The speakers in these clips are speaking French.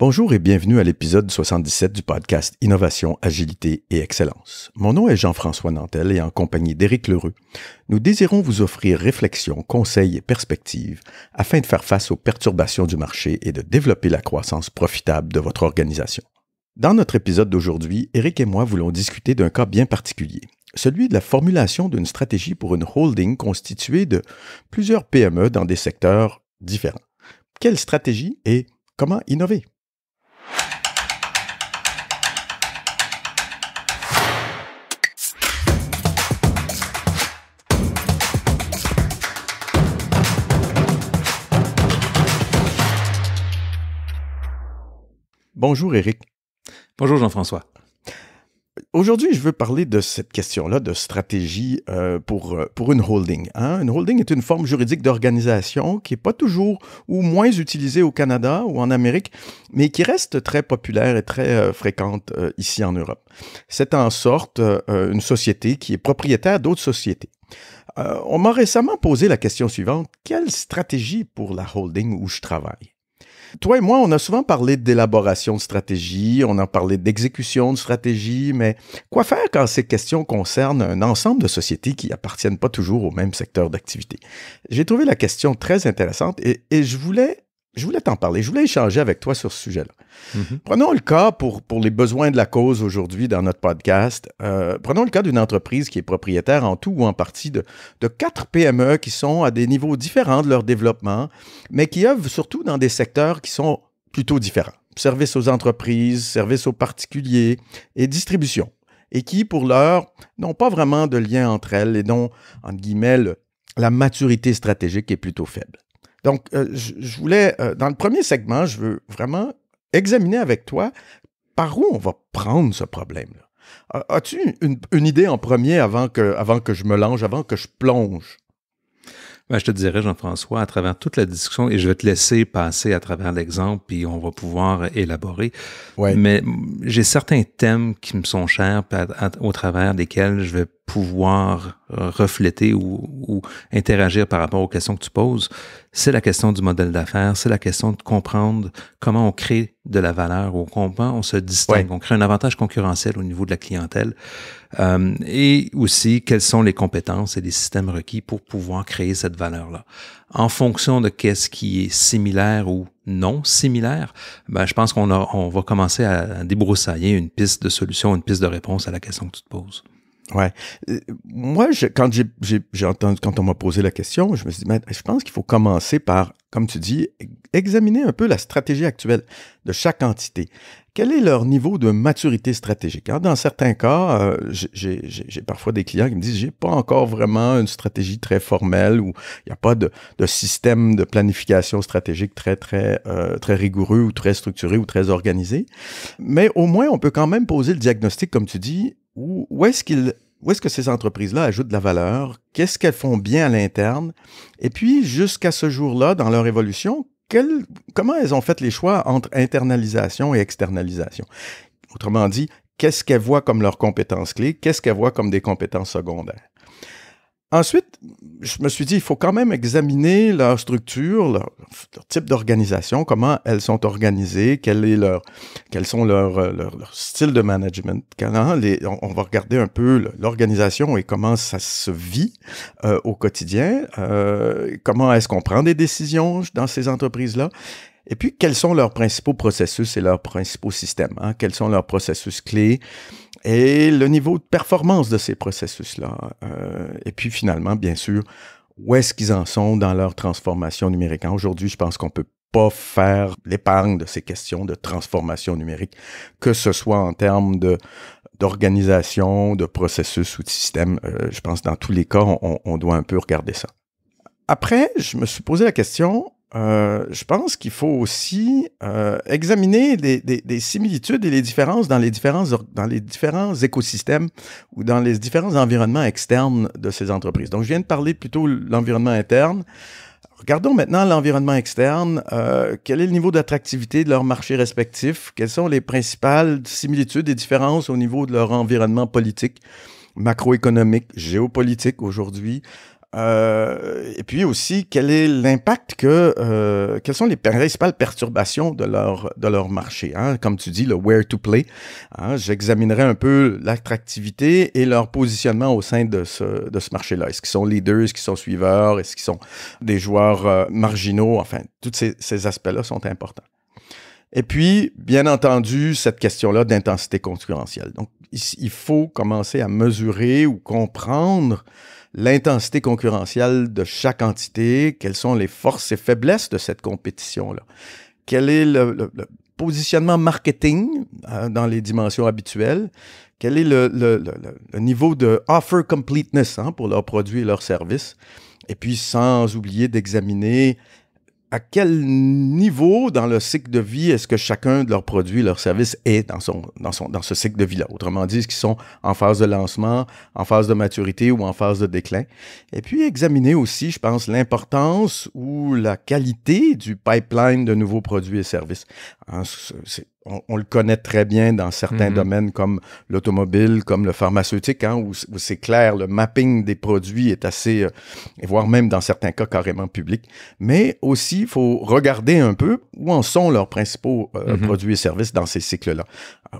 Bonjour et bienvenue à l'épisode 77 du podcast Innovation, Agilité et Excellence. Mon nom est Jean-François Nantel et en compagnie d'Éric Lheureux, nous désirons vous offrir réflexions, conseils et perspectives afin de faire face aux perturbations du marché et de développer la croissance profitable de votre organisation. Dans notre épisode d'aujourd'hui, Éric et moi voulons discuter d'un cas bien particulier, celui de la formulation d'une stratégie pour une holding constituée de plusieurs PME dans des secteurs différents. Quelle stratégie et comment innover? Bonjour Eric. Bonjour Jean-François. Aujourd'hui, je veux parler de cette question-là de stratégie euh, pour, euh, pour une holding. Hein. Une holding est une forme juridique d'organisation qui n'est pas toujours ou moins utilisée au Canada ou en Amérique, mais qui reste très populaire et très euh, fréquente ici en Europe. C'est en sorte une société qui est propriétaire d'autres sociétés. on m'a récemment posé la question suivante, quelle stratégie pour la holding où je travaille? Toi et moi, on a souvent parlé d'élaboration de stratégie, on a parlé d'exécution de stratégie, mais quoi faire quand ces questions concernent un ensemble de sociétés qui appartiennent pas toujours au même secteur d'activité? J'ai trouvé la question très intéressante et, et je voulais je voulais t'en parler, je voulais échanger avec toi sur ce sujet-là. Mm-hmm. Prenons le cas pour, pour les besoins de la cause aujourd'hui dans notre podcast. Euh, prenons le cas d'une entreprise qui est propriétaire en tout ou en partie de, de quatre PME qui sont à des niveaux différents de leur développement, mais qui œuvrent surtout dans des secteurs qui sont plutôt différents. Services aux entreprises, services aux particuliers et distribution. Et qui, pour l'heure, n'ont pas vraiment de lien entre elles et dont, entre guillemets, la maturité stratégique est plutôt faible. Donc, euh, je, voulais, euh, dans le premier segment, je veux vraiment examiner avec toi par où on va prendre ce problème-là. As-tu une, idée en premier avant que, avant que je me lance, avant que je plonge ben, je te dirais, Jean-François, à travers toute la discussion, et je vais te laisser passer à travers l'exemple, puis on va pouvoir élaborer. Ouais. Mais mm, j'ai certains thèmes qui me sont chers au travers desquels je vais pouvoir euh, refléter ou, interagir par rapport aux questions que tu poses. C'est la question du modèle d'affaires, c'est la question de comprendre comment on crée de la valeur ou comment on se distingue, on crée un avantage concurrentiel au niveau de la clientèle. Euh, et aussi quelles sont les compétences et les systèmes requis pour pouvoir créer cette valeur-là. En fonction de qu'est-ce qui est similaire ou non similaire, ben, je pense qu'on va commencer à débroussailler une piste de solution, une piste de réponse à la question que tu te poses. Ouais. Euh, moi, quand j'ai entendu, quand on m'a posé la question, je me suis dit, ben, je pense qu'il faut commencer par, comme tu dis, examiner un peu la stratégie actuelle de chaque entité quel est leur niveau de maturité stratégique? Hein, dans certains cas, euh, j'ai parfois des clients qui me disent, j'ai pas encore vraiment une stratégie très formelle ou il n'y a pas de, système de planification stratégique très, très, euh, très rigoureux ou très structuré ou très organisé. Mais au moins, on peut quand même poser le diagnostic, comme tu dis, où, est-ce qu'ils où est-ce que ces entreprises-là ajoutent de la valeur, qu'est-ce qu'elles font bien à l'interne, et puis jusqu'à ce jour-là, dans leur évolution, comment elles ont fait les choix entre internalisation et externalisation? Autrement dit, qu'est-ce qu'elles voient comme leurs compétences clés, qu'est-ce qu'elles voient comme des compétences secondaires? Ensuite, je me suis dit, il faut quand même examiner leur structure, leur, type d'organisation, comment elles sont organisées, quel est leur, quels sont leurs euh, leur, styles de management. on, va regarder un peu l'organisation et comment ça se vit euh, au quotidien, euh, comment est-ce qu'on prend des décisions dans ces entreprises-là. Et puis, quels sont leurs principaux processus et leurs principaux systèmes? Hein, quels sont leurs processus clés? et le niveau de performance de ces processus-là. Euh, et puis finalement, bien sûr, où est-ce qu'ils en sont dans leur transformation numérique. Aujourd'hui, je pense qu'on peut pas faire l'épargne de ces questions de transformation numérique, que ce soit en termes de d'organisation, de processus ou de système. Euh, je pense dans tous les cas, on, on doit un peu regarder ça. Après, je me suis posé la question, euh, je pense qu'il faut aussi euh, examiner des similitudes et les différences dans les différents, dans les différents écosystèmes ou dans les différents environnements externes de ces entreprises. Donc, je viens de parler plutôt de l'environnement interne. Regardons maintenant l'environnement externe. Euh, quel est le niveau d'attractivité de leurs marchés respectifs? Quelles sont les principales similitudes et différences au niveau de leur environnement politique? macroéconomique, géopolitique aujourd'hui, euh, et puis aussi, quel est l'impact que, euh, quelles sont les principales perturbations de leur, de leur marché? Hein? Comme tu dis, le where to play. Hein? J'examinerai un peu l'attractivité et leur positionnement au sein de ce, de ce marché-là. Est-ce qu'ils sont leaders? Est-ce qu'ils sont suiveurs? Est-ce qu'ils sont des joueurs euh, marginaux? Enfin, tous ces, ces aspects-là sont importants. Et puis, bien entendu, cette question-là d'intensité concurrentielle. Donc, il faut commencer à mesurer ou comprendre l'intensité concurrentielle de chaque entité, quelles sont les forces et faiblesses de cette compétition-là, quel est le, positionnement marketing euh, dans les dimensions habituelles, quel est le, niveau de offer completeness hein, pour leurs produits et leurs services, et puis sans oublier d'examiner à quel niveau dans le cycle de vie est-ce que chacun de leurs produits, leurs services est dans, son, dans, son, dans ce cycle de vie-là? Autrement dit, est-ce qu'ils sont en phase de lancement, en phase de maturité ou en phase de déclin? Et puis, examiner aussi, je pense, l'importance ou la qualité du pipeline de nouveaux produits et services. Hein, on, le connaît très bien dans certains mhm. domaines comme l'automobile, comme le pharmaceutique, hein, où, c'est clair, le mapping des produits est assez, euh, voire même dans certains cas carrément public. Mais aussi, il faut regarder un peu où en sont leurs principaux euh, mhm. produits et services dans ces cycles-là.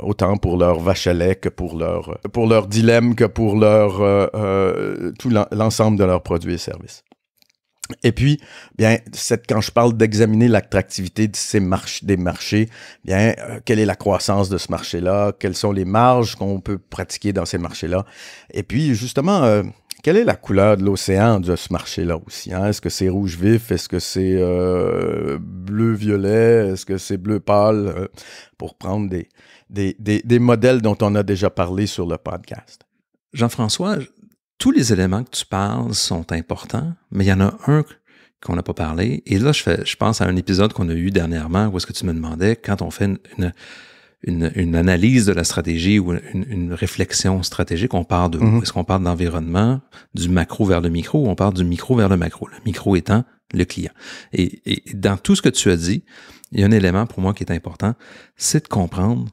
Autant pour leur vachelet que pour leur, pour leur dilemme, que pour leur, euh, tout l'ensemble de leurs produits et services. Et puis, bien, quand je parle d'examiner l'attractivité de ces des marchés, bien, euh, quelle est la croissance de ce marché-là? Quelles sont les marges qu'on peut pratiquer dans ces marchés-là? Et puis, justement, euh, quelle est la couleur de l'océan de ce marché-là aussi? Hein? Est-ce que c'est rouge vif? Est-ce que c'est euh, bleu-violet? Est-ce que c'est bleu pâle? pour prendre des, des, des, des modèles dont on a déjà parlé sur le podcast. Jean-François, tous les éléments que tu parles sont importants, mais il y en a un qu'on n'a pas parlé. Et là, je, je pense à un épisode qu'on a eu dernièrement où est-ce que tu me demandais quand on fait une, analyse de la stratégie ou une, réflexion stratégique, on part de où mm-hmm. Est-ce qu'on parle d'environnement, du macro vers le micro, ou on parle du micro vers le macro, le micro étant le client. Et, et dans tout ce que tu as dit, il y a un élément pour moi qui est important, c'est de comprendre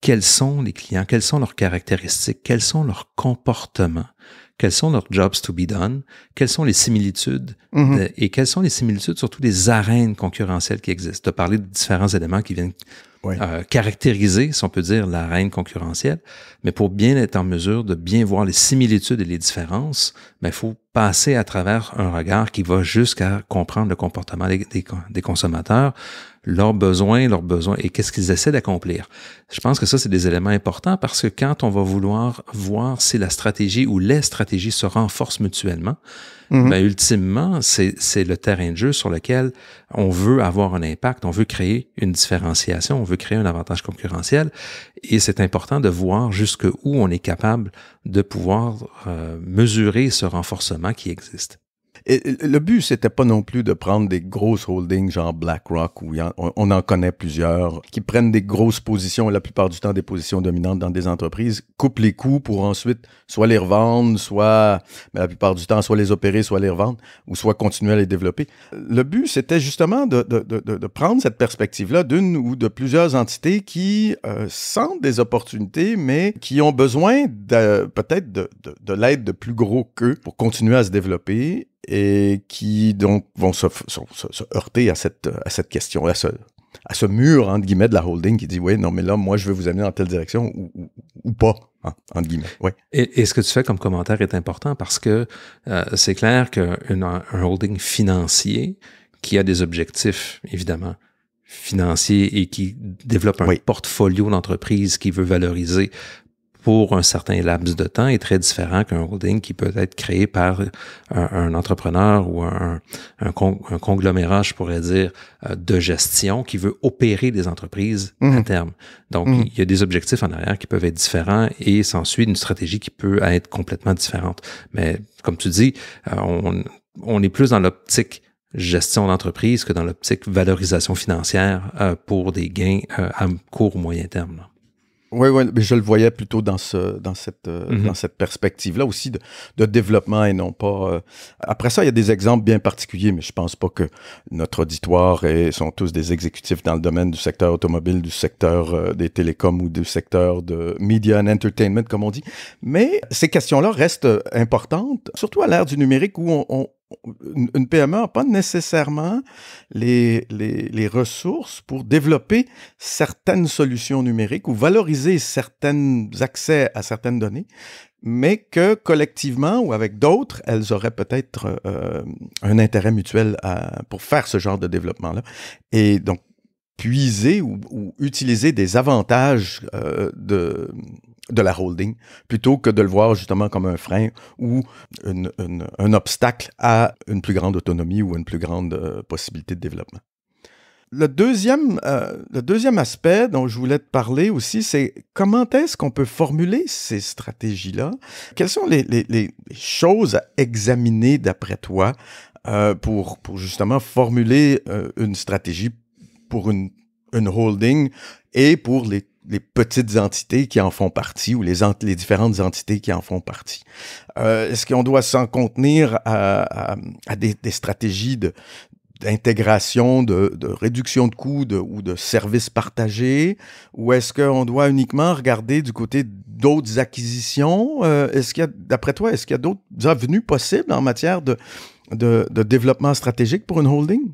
quels sont les clients, quelles sont leurs caractéristiques, quels sont leurs comportements, quels sont leurs jobs to be done, quelles sont les similitudes mhm. et quelles sont les similitudes, surtout des arènes concurrentielles qui existent. Tu as parlé de différents éléments qui viennent euh, caractériser, si on peut dire, la reine concurrentielle. Mais pour bien être en mesure de bien voir les similitudes et les différences, ben, il faut passer à travers un regard qui va jusqu'à comprendre le comportement des consommateurs, leurs besoins, leurs besoins et qu'est-ce qu'ils essaient d'accomplir. Je pense que ça, c'est des éléments importants parce que quand on va vouloir voir si la stratégie ou les stratégies se renforcent mutuellement, Mhm. Mais ultimement, c'est le terrain de jeu sur lequel on veut avoir un impact, on veut créer une différenciation, on veut créer un avantage concurrentiel. Et c'est important de voir jusqu'où on est capable de pouvoir euh, mesurer ce renforcement qui existe le but, c'était pas non plus de prendre des grosses holdings genre BlackRock, où on en connaît plusieurs, qui prennent des grosses positions, la plupart du temps des positions dominantes dans des entreprises, coupent les coûts pour ensuite soit les revendre, soit, ben, la plupart du temps, soit les opérer, soit les revendre, ou soit continuer à les développer. Le but, c'était justement de, prendre cette perspective-là d'une ou de plusieurs entités qui euh, sentent des opportunités, mais qui ont besoin peut-être de, de l'aide de plus gros qu'eux pour continuer à se développer et qui donc vont se, heurter à cette, à cette question, à ce, à ce mur, entre guillemets, de la holding qui dit, oui, non, mais là, moi, je veux vous amener dans telle direction ou, pas, hein, entre guillemets. Et, ce que tu fais comme commentaire est important parce que euh, c'est clair qu'un un holding financier qui a des objectifs, évidemment, financiers et qui développe un portfolio d'entreprise qui veut valoriser pour un certain laps de temps est très différent qu'un holding qui peut être créé par un, entrepreneur ou un, conglomérat, je pourrais dire, euh, de gestion qui veut opérer des entreprises à mhm. terme. Donc, mhm. il y a des objectifs en arrière qui peuvent être différents et s'ensuit une stratégie qui peut être complètement différente. Mais comme tu dis, euh, on, est plus dans l'optique gestion d'entreprise que dans l'optique valorisation financière euh, pour des gains à court ou moyen terme. Oui, oui, mais je le voyais plutôt dans, ce, dans cette, euh, mhm. dans cette perspective-là aussi de, de, développement et non pas. Euh, après ça, il y a des exemples bien particuliers, mais je pense pas que notre auditoire est, sont tous des exécutifs dans le domaine du secteur automobile, du secteur euh, des télécoms ou du secteur de media and entertainment, comme on dit. Mais ces questions-là restent importantes, surtout à l'ère du numérique où on, on, une PME n'a pas nécessairement les, ressources pour développer certaines solutions numériques ou valoriser certains accès à certaines données, mais que collectivement ou avec d'autres, elles auraient peut-être euh, euh, un intérêt mutuel pour faire ce genre de développement-là. Et donc, puiser ou, utiliser des avantages euh, de de la holding, plutôt que de le voir justement comme un frein ou un obstacle à une plus grande autonomie ou une plus grande euh, possibilité de développement. Le deuxième, euh, le deuxième aspect dont je voulais te parler aussi, c'est comment est-ce qu'on peut formuler ces stratégies-là? Quelles sont les, choses à examiner d'après toi euh, pour, justement formuler une stratégie pour une, une holding et pour les les petites entités qui en font partie ou les, différentes entités qui en font partie. Euh, est-ce qu'on doit s'en contenir à, des, stratégies d'intégration, de, réduction de coûts ou de services partagés? Ou est-ce qu'on doit uniquement regarder du côté d'autres acquisitions? Euh, est-ce qu'il y a, d'après toi, est-ce qu'il y a d'autres avenues possibles en matière de, de développement stratégique pour une holding?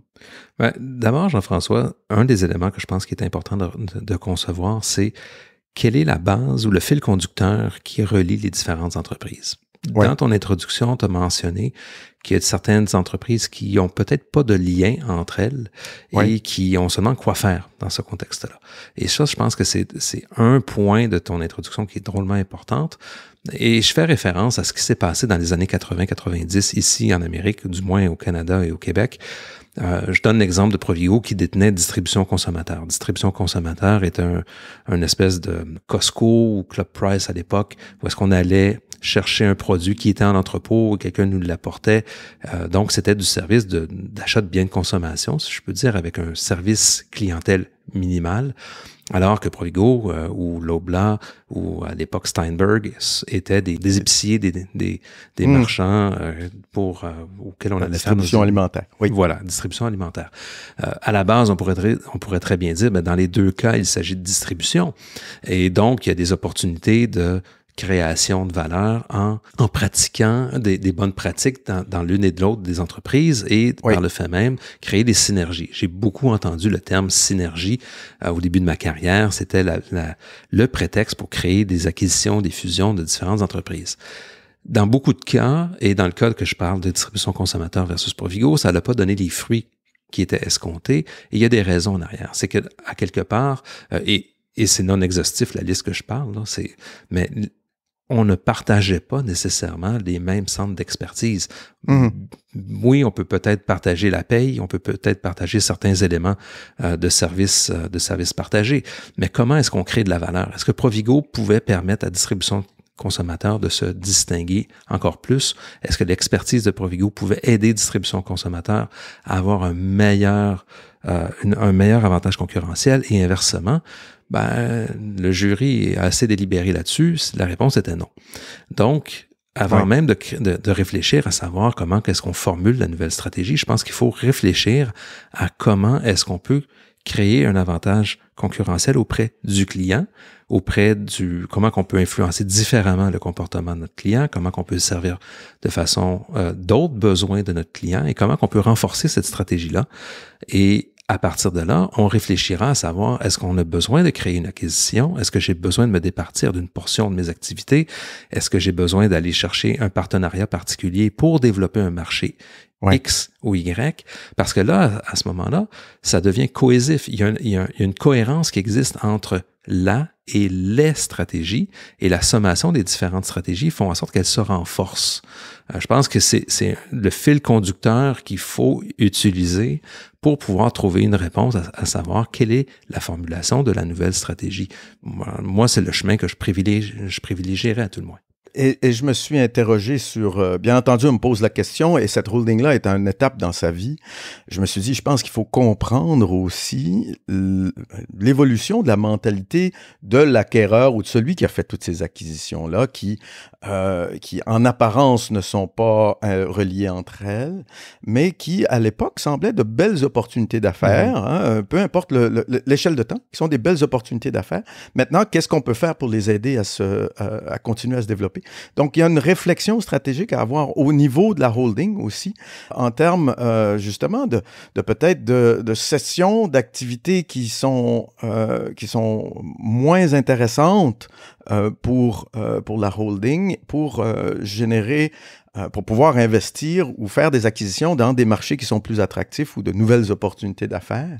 Ben, d'abord, Jean-François, un des éléments que je pense qu'il est important de, concevoir, c'est quelle est la base ou le fil conducteur qui relie les différentes entreprises. Dans ton introduction, tu as mentionné qu'il y a certaines entreprises qui n'ont peut-être pas de lien entre elles et qui ont seulement quoi faire dans ce contexte-là. Et ça, je pense que c'est un point de ton introduction qui est drôlement importante. Et je fais référence à ce qui s'est passé dans les années 80-90 ici en Amérique, du moins au Canada et au Québec, euh, je donne l'exemple de Provigo qui détenait Distribution Consommateur. Distribution Consommateur est un, espèce de Costco ou Club Price à l'époque, où est-ce qu'on allait chercher un produit qui était en entrepôt, quelqu'un nous l'apportait. Euh, donc, c'était du service d'achat de, de biens de consommation, si je peux dire, avec un service clientèle minimale, alors que Provigo euh, ou Lobla ou à l'époque Steinberg étaient des, épiciers, des, hmm. marchands euh, pour euh, auxquels on La allait distribution alimentaire. Oui. Voilà, distribution alimentaire. à la base, on pourrait très, on pourrait très bien dire, ben, dans les deux cas, il s'agit de distribution et donc il y a des opportunités de création de valeur en, en pratiquant des, bonnes pratiques dans, l'une et de l'autre des entreprises et par le fait même créer des synergies. J'ai beaucoup entendu le terme synergie euh, au début de ma carrière. C'était le prétexte pour créer des acquisitions, des fusions de différentes entreprises. Dans beaucoup de cas, et dans le cas que je parle de distribution consommateur versus Provigo, ça n'a pas donné les fruits qui étaient escomptés. il y a des raisons en arrière. C'est que, à quelque part, euh, et et c'est non exhaustif la liste que je parle, C'est mais on ne partageait pas nécessairement les mêmes centres d'expertise. Mhm. Oui, on peut peut-être partager la paye, on peut peut-être partager certains éléments euh, de services euh, de services partagés, mais comment est-ce qu'on crée de la valeur Est-ce que Provigo pouvait permettre à distribution consommateur de se distinguer encore plus? Est-ce que l'expertise de Provigo pouvait aider distribution consommateur à avoir un meilleur, euh, un meilleur avantage concurrentiel et inversement? ben, le jury a assez délibéré là-dessus. La réponse était non. Donc, avant même de, réfléchir à savoir comment est-ce qu'on formule la nouvelle stratégie, je pense qu'il faut réfléchir à comment est-ce qu'on peut créer un avantage concurrentiel auprès du client, auprès du comment qu'on peut influencer différemment le comportement de notre client, comment qu'on peut servir de façon euh, d'autres besoins de notre client et comment qu'on peut renforcer cette stratégie là et à partir de là, on réfléchira à savoir est-ce qu'on a besoin de créer une acquisition? Est-ce que j'ai besoin de me départir d'une portion de mes activités? Est-ce que j'ai besoin d'aller chercher un partenariat particulier pour développer un marché? X ou Y, parce que là, à ce moment-là, ça devient cohésif. Il y, a une, cohérence qui existe entre la et les stratégies, et la sommation des différentes stratégies font en sorte qu'elles se renforcent. Euh, je pense que c'est le fil conducteur qu'il faut utiliser pour pouvoir trouver une réponse, à, savoir quelle est la formulation de la nouvelle stratégie. Moi, c'est le chemin que je, privilégie, je privilégierais à tout le moins et, et, je me suis interrogé sur. Euh, bien entendu, on me pose la question, et cette ruling là est une étape dans sa vie. Je me suis dit, je pense qu'il faut comprendre aussi l'évolution de la mentalité de l'acquéreur ou de celui qui a fait toutes ces acquisitions-là, qui, euh, qui en apparence ne sont pas euh, reliées entre elles, mais qui, à l'époque, semblaient de belles opportunités d'affaires, hein, euh, peu importe l'échelle de temps, qui sont des belles opportunités d'affaires. Maintenant, qu'est-ce qu'on peut faire pour les aider à, se, à continuer à se développer? Donc, il y a une réflexion stratégique à avoir au niveau de la holding aussi, en termes euh, justement de, peut-être de, sessions d'activités qui sont euh, qui sont moins intéressantes euh, pour pour la holding, pour générer euh, pour pouvoir investir ou faire des acquisitions dans des marchés qui sont plus attractifs ou de nouvelles opportunités d'affaires.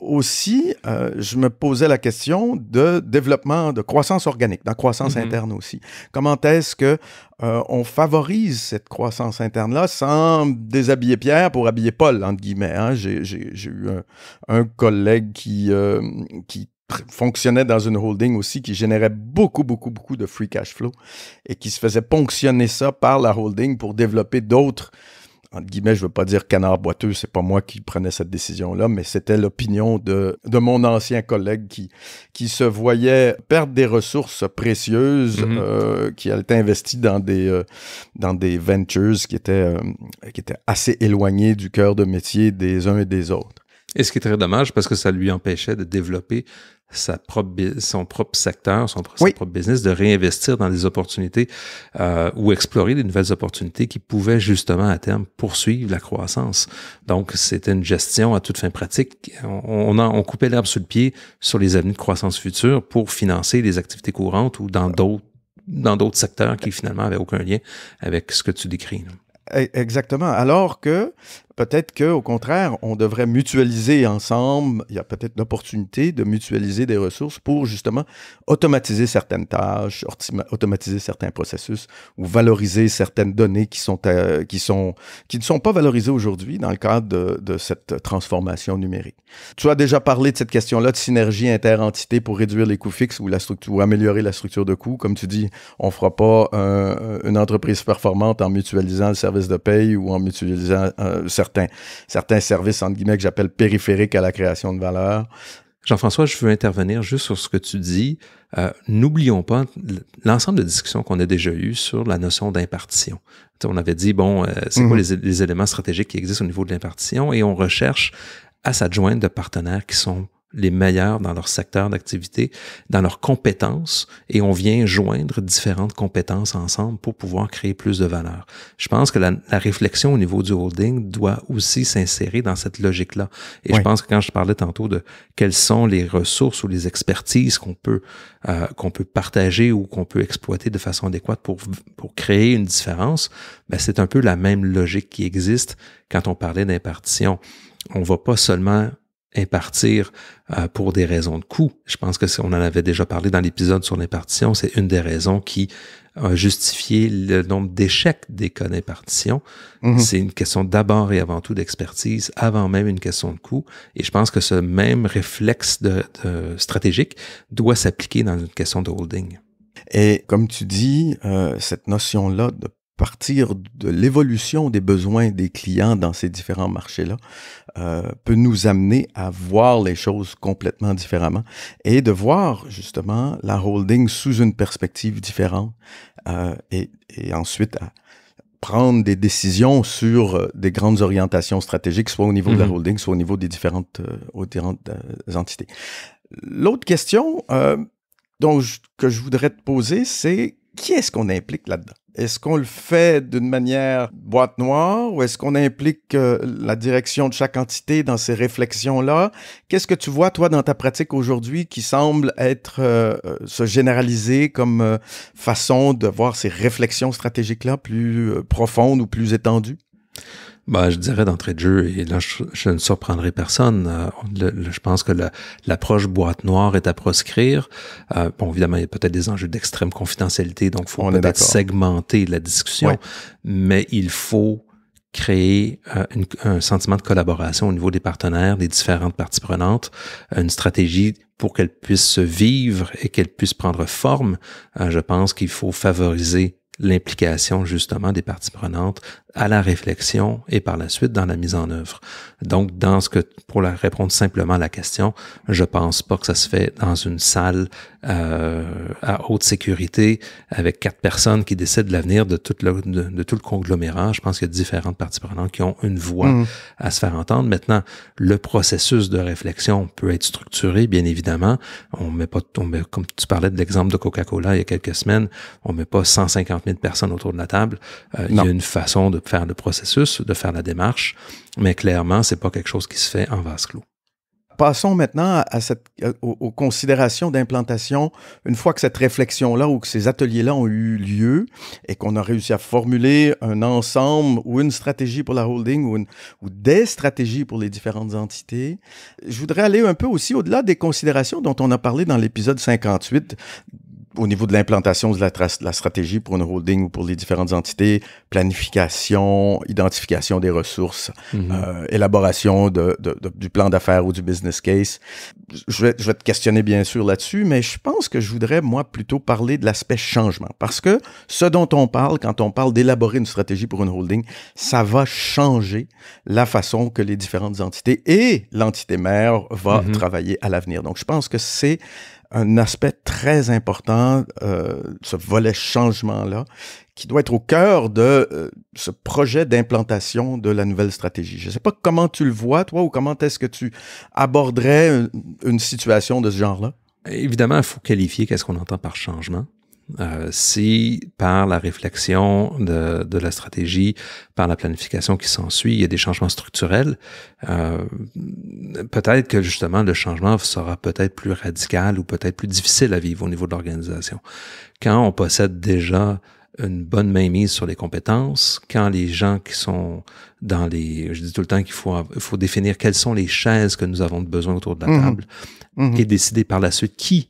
Aussi, euh, je me posais la question de développement, de croissance organique, de croissance mhm. interne aussi. Comment est-ce que euh, on favorise cette croissance interne-là sans déshabiller Pierre pour habiller Paul, entre guillemets. Hein? J'ai eu un, collègue qui, qui fonctionnait dans une holding aussi qui générait beaucoup, beaucoup, beaucoup de free cash flow et qui se faisait ponctionner ça par la holding pour développer d'autres, entre guillemets, je ne veux pas dire canard boiteux, c'est pas moi qui prenais cette décision-là, mais c'était l'opinion de, de, mon ancien collègue qui, qui se voyait perdre des ressources précieuses, mm-hmm. euh, qui avait été investi dans des, euh, dans des ventures qui étaient, euh, qui étaient assez éloignées du cœur de métier des uns et des autres. Et ce qui est très dommage parce que ça lui empêchait de développer sa propre, son propre secteur, son, propre business, de réinvestir dans des opportunités euh, ou explorer des nouvelles opportunités qui pouvaient justement à terme poursuivre la croissance. Donc, c'était une gestion à toute fin pratique. On, on, on coupait l'herbe sous le pied sur les avenues de croissance future pour financer des activités courantes ou dans d'autres dans d'autres secteurs qui finalement avaient aucun lien avec ce que tu décris. E-, exactement. Alors que peut-être qu'au contraire, on devrait mutualiser ensemble. Il y a peut-être l'opportunité de mutualiser des ressources pour justement automatiser certaines tâches, automatiser certains processus ou valoriser certaines données qui, sont, euh, qui, sont, qui ne sont pas valorisées aujourd'hui dans le cadre de, cette transformation numérique. Tu as déjà parlé de cette question-là de synergie inter-entité pour réduire les coûts fixes ou, la structure, ou améliorer la structure de coûts. Comme tu dis, on ne fera pas une entreprise performante en mutualisant le service de paye ou en mutualisant euh, certains, services, entre guillemets, que j'appelle périphériques à la création de valeur. Jean-François, je veux intervenir juste sur ce que tu dis. Euh, n'oublions pas l'ensemble de discussions qu'on a déjà eues sur la notion d'impartition. On avait dit, bon, euh, c'est quoi mhm. les, les éléments stratégiques qui existent au niveau de l'impartition et on recherche à s'adjoindre de partenaires qui sont les meilleurs dans leur secteur d'activité, dans leurs compétences, et on vient joindre différentes compétences ensemble pour pouvoir créer plus de valeur. Je pense que la, réflexion au niveau du holding doit aussi s'insérer dans cette logique-là. Et je pense que quand je parlais tantôt de quelles sont les ressources ou les expertises qu'on peut euh, qu'on peut partager ou qu'on peut exploiter de façon adéquate pour pour créer une différence, ben, c'est un peu la même logique qui existe quand on parlait d'impartition on va pas seulement impartir euh, pour des raisons de coût. Je pense que on en avait déjà parlé dans l'épisode sur l'impartition. C'est une des raisons qui a justifié le nombre d'échecs des cas d'impartition. Mhm. C'est une question d'abord et avant tout d'expertise, avant même une question de coût. Et je pense que ce même réflexe de, stratégique doit s'appliquer dans une question de holding. Et comme tu dis, euh, cette notion-là de partir de l'évolution des besoins des clients dans ces différents marchés-là euh, peut nous amener à voir les choses complètement différemment et de voir justement la holding sous une perspective différente euh, et, ensuite à prendre des décisions sur euh, des grandes orientations stratégiques, soit au niveau de la mm-hmm. holding, soit au niveau des différentes, entités. L'autre question que je voudrais te poser, c'est qui est-ce qu'on implique là-dedans? Est-ce qu'on le fait d'une manière boîte noire ou est-ce qu'on implique euh, la direction de chaque entité dans ces réflexions-là? Qu'est-ce que tu vois, toi, dans ta pratique aujourd'hui qui semble être euh, euh, se généraliser comme façon de voir ces réflexions stratégiques-là plus profondes ou plus étendues? Ben, je dirais d'entrée de jeu, et là, je, ne surprendrai personne. Euh, je pense que l'approche boîte noire est à proscrire. Euh, bon, évidemment, il y a peut-être des enjeux d'extrême confidentialité, donc il faut peut-être segmenter la discussion, mais il faut créer euh, un sentiment de collaboration au niveau des partenaires, des différentes parties prenantes, une stratégie pour qu'elle puisse se vivre et qu'elle puisse prendre forme. je pense qu'il faut favoriser l'implication justement des parties prenantes à la réflexion et par la suite dans la mise en œuvre. Donc, dans ce que, pour la répondre simplement à la question, je pense pas que ça se fait dans une salle euh, à haute sécurité avec quatre personnes qui décident de l'avenir de, tout le, de, tout le conglomérat. Je pense qu'il y a différentes parties prenantes qui ont une voix mm. à se faire entendre. Maintenant, le processus de réflexion peut être structuré, bien évidemment. On met pas, on comme tu parlais de l'exemple de Coca-Cola il y a quelques semaines, on met pas 150 de personnes autour de la table. Euh, il y a une façon de faire le processus, de faire la démarche, mais clairement, ce n'est pas quelque chose qui se fait en vase clos. Passons maintenant euh, aux, considérations d'implantation. Une fois que cette réflexion-là ou que ces ateliers-là ont eu lieu et qu'on a réussi à formuler un ensemble ou une stratégie pour la holding ou, ou des stratégies pour les différentes entités, je voudrais aller un peu aussi au-delà des considérations dont on a parlé dans l'épisode 58 au niveau de l'implantation de la, la, stratégie pour une holding ou pour les différentes entités, planification, identification des ressources, mm-hmm. euh, élaboration de, du plan d'affaires ou du business case. Je vais, je vais te questionner bien sûr là-dessus, mais je pense que je voudrais, moi, plutôt parler de l'aspect changement. Parce que ce dont on parle quand on parle d'élaborer une stratégie pour une holding, ça va changer la façon que les différentes entités et l'entité mère va mm-hmm. travailler à l'avenir. Donc, je pense que c'est un aspect très important, euh, ce volet changement-là, qui doit être au cœur de euh, ce projet d'implantation de la nouvelle stratégie. Je ne sais pas comment tu le vois, toi, ou comment est-ce que tu aborderais une, une situation de ce genre-là. Évidemment, il faut qualifier qu'est-ce qu'on entend par changement. Euh, si par la réflexion de, de, la stratégie, par la planification qui s'ensuit, il y a des changements structurels, euh, peut-être que justement le changement sera peut-être plus radical ou peut-être plus difficile à vivre au niveau de l'organisation. Quand on possède déjà une bonne mainmise sur les compétences, quand les gens qui sont dans les... Je dis tout le temps qu'il faut, faut définir quelles sont les chaises que nous avons de besoin autour de la mmh table mmh et décider par la suite qui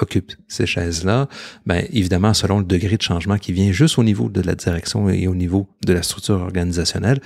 occupent ces chaises-là, ben évidemment, selon le degré de changement qui vient juste au niveau de la direction et au niveau de la structure organisationnelle,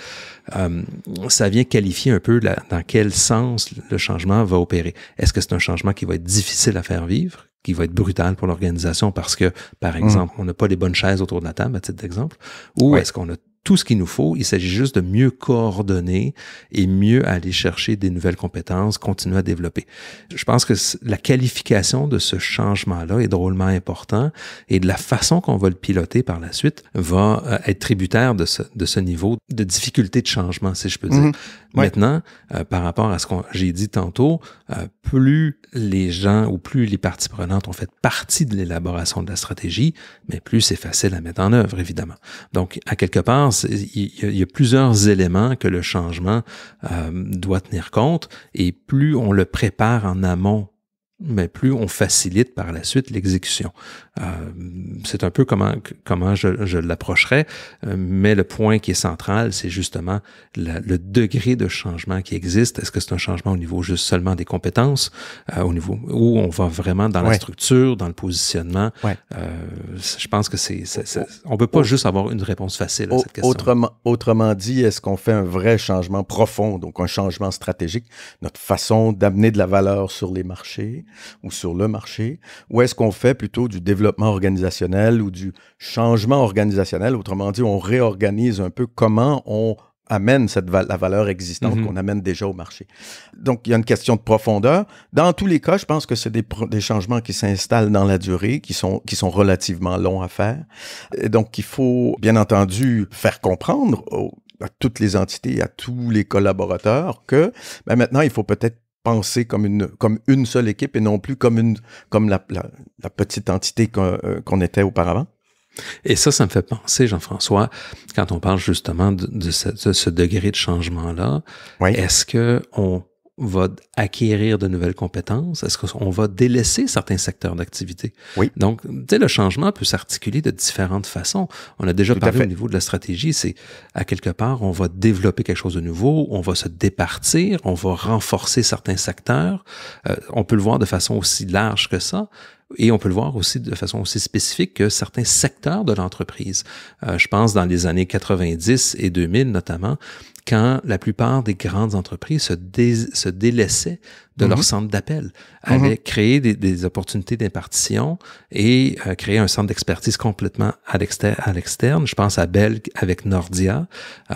euh, ça vient qualifier un peu dans quel sens le changement va opérer. Est-ce que c'est un changement qui va être difficile à faire vivre, qui va être brutal pour l'organisation parce que, par mmh. exemple, on n'a pas les bonnes chaises autour de la table, à titre d'exemple, ou est-ce qu'on a tout ce qu'il nous faut. Il s'agit juste de mieux coordonner et mieux aller chercher des nouvelles compétences, continuer à développer. Je pense que la qualification de ce changement-là est drôlement important et de la façon qu'on va le piloter par la suite va euh, être tributaire de ce, niveau de difficulté de changement, si je peux dire. Mm-hmm. Maintenant, euh, par rapport à ce que j'ai dit tantôt, euh, plus les gens ou plus les parties prenantes ont fait partie de l'élaboration de la stratégie, mais plus c'est facile à mettre en œuvre, évidemment. Donc, à quelque part, il y, a plusieurs éléments que le changement euh, doit tenir compte et plus on le prépare en amont mais plus on facilite par la suite l'exécution. Euh, c'est un peu comment, comment je, je l'approcherais, euh, mais le point qui est central, c'est justement le degré de changement qui existe. Est-ce que c'est un changement au niveau juste seulement des compétences, euh, au niveau où on va vraiment dans la structure, dans le positionnement? je pense que c'est, on peut pas juste avoir une réponse facile à cette question. autrement dit, est-ce qu'on fait un vrai changement profond, donc un changement stratégique, notre façon d'amener de la valeur sur les marchés? ou sur le marché, ou est-ce qu'on fait plutôt du développement organisationnel ou du changement organisationnel? Autrement dit, on réorganise un peu comment on amène cette la valeur existante mm-hmm. qu'on amène déjà au marché. Donc, il y a une question de profondeur. Dans tous les cas, je pense que c'est des, des, changements qui s'installent dans la durée, qui sont, qui sont relativement longs à faire. Et donc, il faut, bien entendu, faire comprendre à toutes les entités, à tous les collaborateurs que ben, maintenant, il faut peut-être penser comme une, comme une seule équipe et non plus comme, une, comme la, la, petite entité euh, qu'on était auparavant? Et ça, ça me fait penser, Jean-François, quand on parle justement de, ce, degré de changement-là, est-ce que va acquérir de nouvelles compétences? Est-ce qu'on va délaisser certains secteurs d'activité? Oui. Donc, tu sais, le changement peut s'articuler de différentes façons. On a déjà parlé au niveau de la stratégie, c'est à quelque part, on va développer quelque chose de nouveau, on va se départir, on va renforcer certains secteurs. Euh, on peut le voir de façon aussi large que ça. Et on peut le voir aussi de façon aussi spécifique que certains secteurs de l'entreprise. Euh, je pense dans les années 90 et 2000 notamment, quand la plupart des grandes entreprises se, délaissaient de leur mhm. centre d'appel, mhm. avaient créé des, opportunités d'impartition et euh, créé un centre d'expertise complètement à l'externe. Je pense à Belg avec Nordia,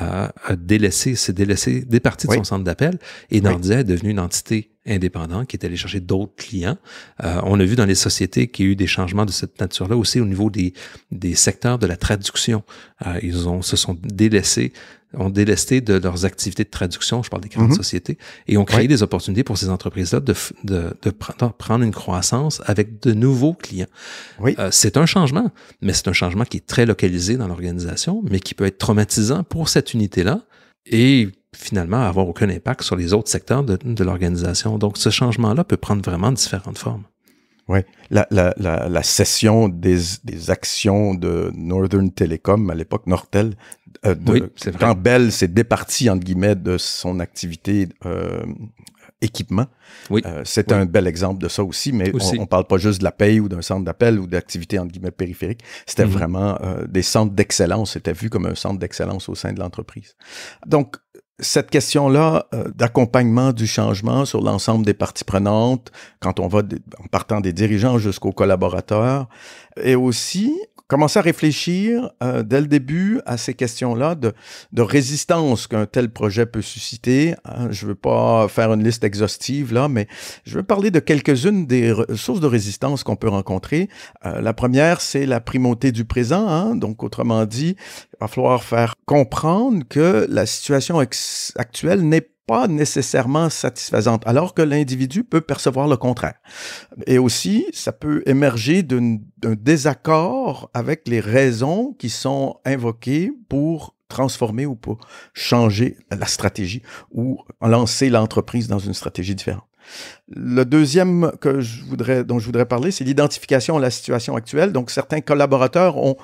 euh, a délaissé, s'est délaissé, départi de son centre d'appel et Nordia est devenue une entité indépendant qui est allé chercher d'autres clients. Euh, on a vu dans les sociétés qu'il y a eu des changements de cette nature-là aussi au niveau des, des secteurs de la traduction. Euh, ils ont, se sont délaissés ont délesté de leurs activités de traduction, je parle des grandes mhm. sociétés, et ont créé des opportunités pour ces entreprises-là de, de, prendre une croissance avec de nouveaux clients. Oui. Euh, c'est un changement, mais c'est un changement qui est très localisé dans l'organisation, mais qui peut être traumatisant pour cette unité-là et finalement avoir aucun impact sur les autres secteurs de, l'organisation. Donc, ce changement-là peut prendre vraiment différentes formes. Oui, la, cession des, actions de Northern Telecom, à l'époque Nortel, euh, quand Bell s'est départi, entre guillemets, de son activité euh, équipement. Oui. Euh, c'est un bel exemple de ça aussi, mais on ne parle pas juste de la paye ou d'un centre d'appel ou d'activité entre guillemets périphérique. C'était mhm. vraiment des centres d'excellence. C'était vu comme un centre d'excellence au sein de l'entreprise. Donc, cette question-là euh, d'accompagnement du changement sur l'ensemble des parties prenantes, quand on va en partant des dirigeants jusqu'aux collaborateurs, et aussi commencer à réfléchir euh, dès le début à ces questions-là de, résistance qu'un tel projet peut susciter. Hein. je ne veux pas faire une liste exhaustive là, mais je veux parler de quelques-unes des sources de résistance qu'on peut rencontrer. Euh, la première, c'est la primauté du présent. Hein. donc, autrement dit, il va falloir faire comprendre que la situation actuelle n'est pas nécessairement satisfaisante, alors que l'individu peut percevoir le contraire. Et aussi, ça peut émerger d'un désaccord avec les raisons qui sont invoquées pour transformer ou pour changer la stratégie ou lancer l'entreprise dans une stratégie différente. Le deuxième que je voudrais, dont je voudrais parler, c'est l'identification à la situation actuelle. Donc, certains collaborateurs ont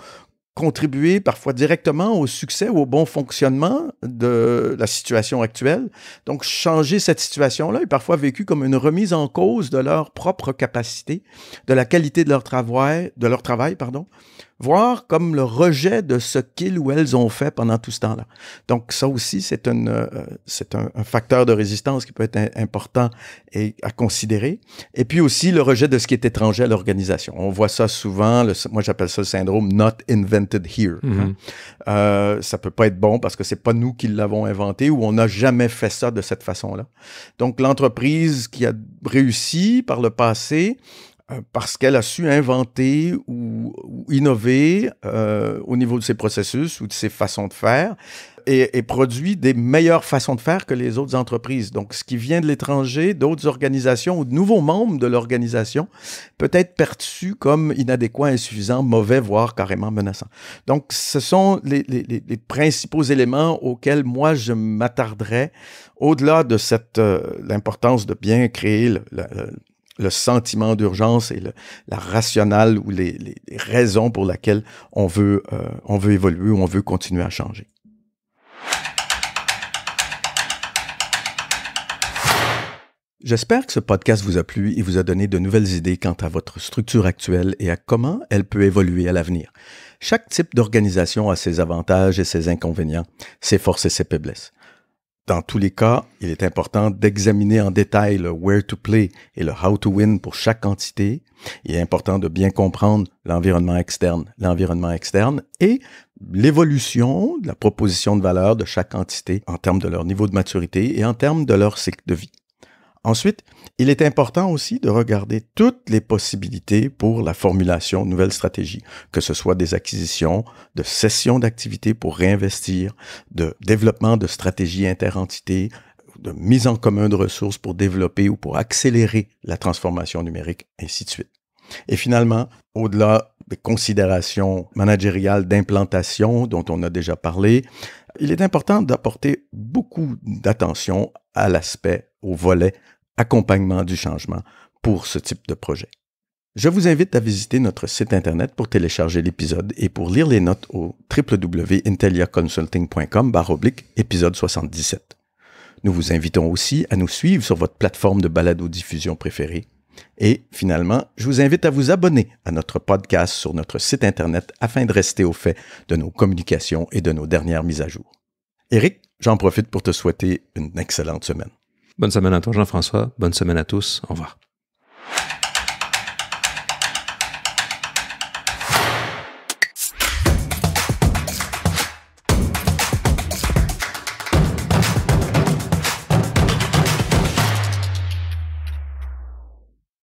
contribuer parfois directement au succès ou au bon fonctionnement de la situation actuelle. Donc, changer cette situation-là est parfois vécu comme une remise en cause de leur propre capacité, de la qualité de leur travail, de leur travail, pardon, voire comme le rejet de ce qu'ils ou elles ont fait pendant tout ce temps-là. Donc ça aussi, c'est, euh, c'est un, facteur de résistance qui peut être important et à considérer. Et puis aussi le rejet de ce qui est étranger à l'organisation. On voit ça souvent, le, moi j'appelle ça le syndrome Not Invented Here. Mm-hmm. Hein. Euh, ça peut pas être bon parce que c'est pas nous qui l'avons inventé ou on n'a jamais fait ça de cette façon-là. Donc l'entreprise qui a réussi par le passé, euh, parce qu'elle a su inventer ou, innover euh, au niveau de ses processus ou de ses façons de faire et, et, produit des meilleures façons de faire que les autres entreprises. Donc, ce qui vient de l'étranger, d'autres organisations ou de nouveaux membres de l'organisation peut être perçu comme inadéquat, insuffisant, mauvais, voire carrément menaçant. Donc, ce sont les, les, les principaux éléments auxquels moi je m'attarderai au-delà de cette euh, l'importance de bien créer le, le sentiment d'urgence et la rationale ou les, raisons pour lesquelles on veut, euh, on veut évoluer ou on veut continuer à changer. J'espère que ce podcast vous a plu et vous a donné de nouvelles idées quant à votre structure actuelle et à comment elle peut évoluer à l'avenir. Chaque type d'organisation a ses avantages et ses inconvénients, ses forces et ses faiblesses dans tous les cas, il est important d'examiner en détail le where to play et le how to win pour chaque entité. Il est important de bien comprendre l'environnement externe, l'environnement externe et l'évolution de la proposition de valeur de chaque entité en termes de leur niveau de maturité et en termes de leur cycle de vie. Ensuite, il est important aussi de regarder toutes les possibilités pour la formulation de nouvelles stratégies, que ce soit des acquisitions, de cessions d'activités pour réinvestir, de développement de stratégies inter-entités, de mise en commun de ressources pour développer ou pour accélérer la transformation numérique, ainsi de suite. Et finalement, au-delà des considérations managériales d'implantation dont on a déjà parlé, il est important d'apporter beaucoup d'attention à l'aspect, au volet accompagnement du changement pour ce type de projet. Je vous invite à visiter notre site Internet pour télécharger l'épisode et pour lire les notes au www.intelliaconsulting.com épisode 77. Nous vous invitons aussi à nous suivre sur votre plateforme de balado-diffusion préférée. Et finalement, je vous invite à vous abonner à notre podcast sur notre site Internet afin de rester au fait de nos communications et de nos dernières mises à jour. Eric, j'en profite pour te souhaiter une excellente semaine. Bonne semaine à toi, Jean-François. Bonne semaine à tous. Au revoir.